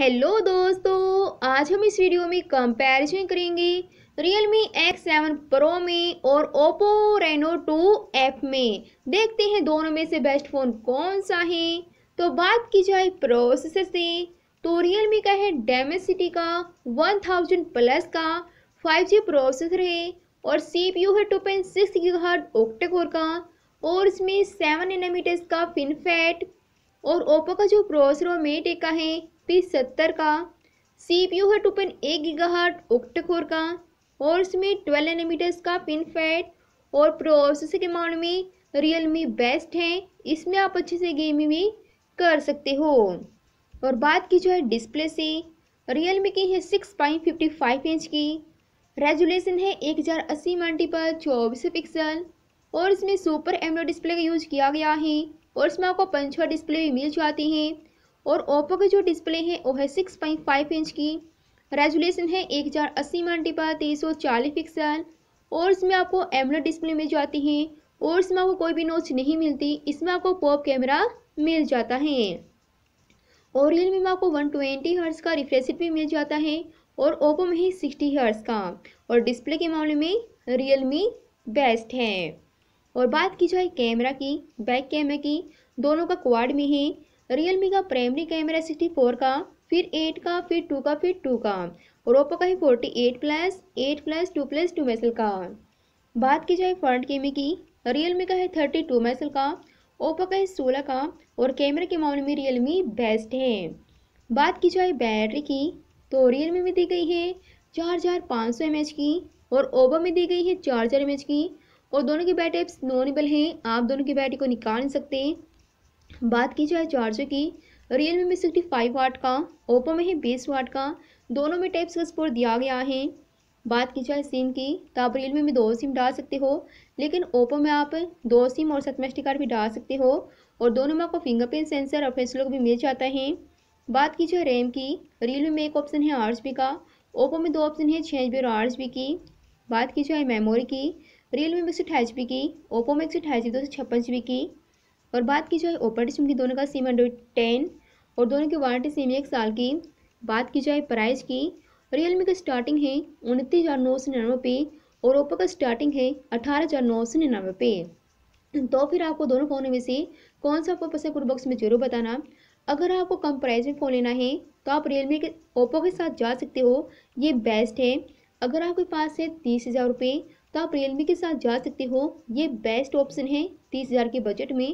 hello दोस्तों आज हम इस वीडियो में कंपैरिजन करेंगे एक्स सेवन प्रो में और ओप्पो रेनो टू ऐप में देखते हैं दोनों में से बेस्ट फ़ोन कौन सा है तो बात की जाए प्रोसेसर से तो मी का है डेमेसिटी का 1000 प्लस का 5G प्रोसेसर है और सीपीयू है टू पॉइंट सिक्स कोर का और इसमें सेवन नैनोमीटर्स का फिनफेट और ओप्पो का जो प्रोसेसर है मेट एक का है पी सत्तर का सी पी यू है टू पॉइंट एक गीगा हार्ट ऑक्टाकोर का और इसमें ट्वेल्व एनमीटर्स का पिन फैट और प्रोसेसर के मामले में रियलमी बेस्ट है इसमें आप अच्छे से गेमिंग भी कर सकते हो और बात की जो है डिस्प्ले से रियलमी की है six point fifty five inch की रेजुलेशन है एक हज़ार अस्सी मल्टीपल चौबीस पिक्सल और इसमें सुपर एमरो डिस्प्ले का यूज किया गया है और इसमें आपको पंचवा डिस्प्ले भी मिल जाती हैं और ओप्पो के जो डिस्प्ले हैं वो है सिक्स पॉइंट फाइव इंच की रेजुलेशन है एक हज़ार अस्सी मल्टी पर तीन सौ चालीस पिक्सल और इसमें आपको एमलेट डिस्प्ले मिल जाती है और इसमें आपको कोई भी नोच नहीं मिलती इसमें आपको पॉप कैमरा मिल जाता है और रियल में आपको वन ट्वेंटी हर्स का रिफ्रेश भी मिल जाता है और ओप्पो में ही सिक्सटी हर्स का और डिस्प्ले के मामले में मी बेस्ट है और बात की जाए कैमरा की बैक कैमरे की दोनों का क्वाड में ही रियलमी का प्राइमरी कैमरा सिक्सटी फोर का फिर एट का फिर टू का फिर टू का और ओप्पो का ही forty eight plus eight plus two plus two मैसल का बात की जाए फ्रंट कैमरे की रियलमी का है थर्टी टू मैसल का ओप्पो का है सोलह का और कैमरे के मामले में रियलमी बेस्ट है बात की जाए बैटरी की तो रियलमी में दी गई है चार हज़ार पाँच सौ एम एच की और ओप्पो में दी गई है चार हज़ार एम एच की और दोनों की बैटरी एप्स नोनेबल हैं आप दोनों की बैटरी को निकाल नहीं सकते बात की जाए चार्जर की रियल में सिक्सटी फाइव वाट का ओप्पो में है बीस वाट का दोनों में टाइप्स का सपोर्ट दिया गया है बात की जाए सिम की तो आप रियल में दो सिम डाल सकते हो लेकिन ओप्पो में आप दो सिम और सतमेस्टी कार्ड भी डाल सकते हो और दोनों में आपको फिंगरप्रिंट सेंसर और फेस भी मिल जाता है बात की जाए रैम की रियल में एक ऑप्शन है आठ का ओप्पो में दो ऑप्शन है छः और आठ की बात की जाए मेमोरी की रियल में एक सौ अठाईस जी बी की ओप्पो में एक सौ अठाईस जी बी दो सौ छप्पन जी बी की और बात की जो है ऑपरेटिव सिम की दोनों का सिम एंड्रॉइड टेन और दोनों की वारंटी सिम एक साल की बात की जाए प्राइस की रियल मी का स्टार्टिंग है उनतीस हज़ार नौ सौ निन्यानवे पे और ओप्पो का स्टार्टिंग है अठारह हज़ार नौ सौ निन्यानवे पे तो फिर आपको दोनों फ़ोनों में से कौन सा आपको पसंद पूर्व बॉक्स में जरूर बताना अगर आपको कम प्राइस में फ़ोन लेना है तो आप रियल मी के ओप्पो के साथ जा सकते हो ये बेस्ट है अगर आपके पास है तीस हज़ार रुपये तो आप रियलमी के साथ जा सकते हो ये बेस्ट ऑप्शन है तीस हज़ार के बजट में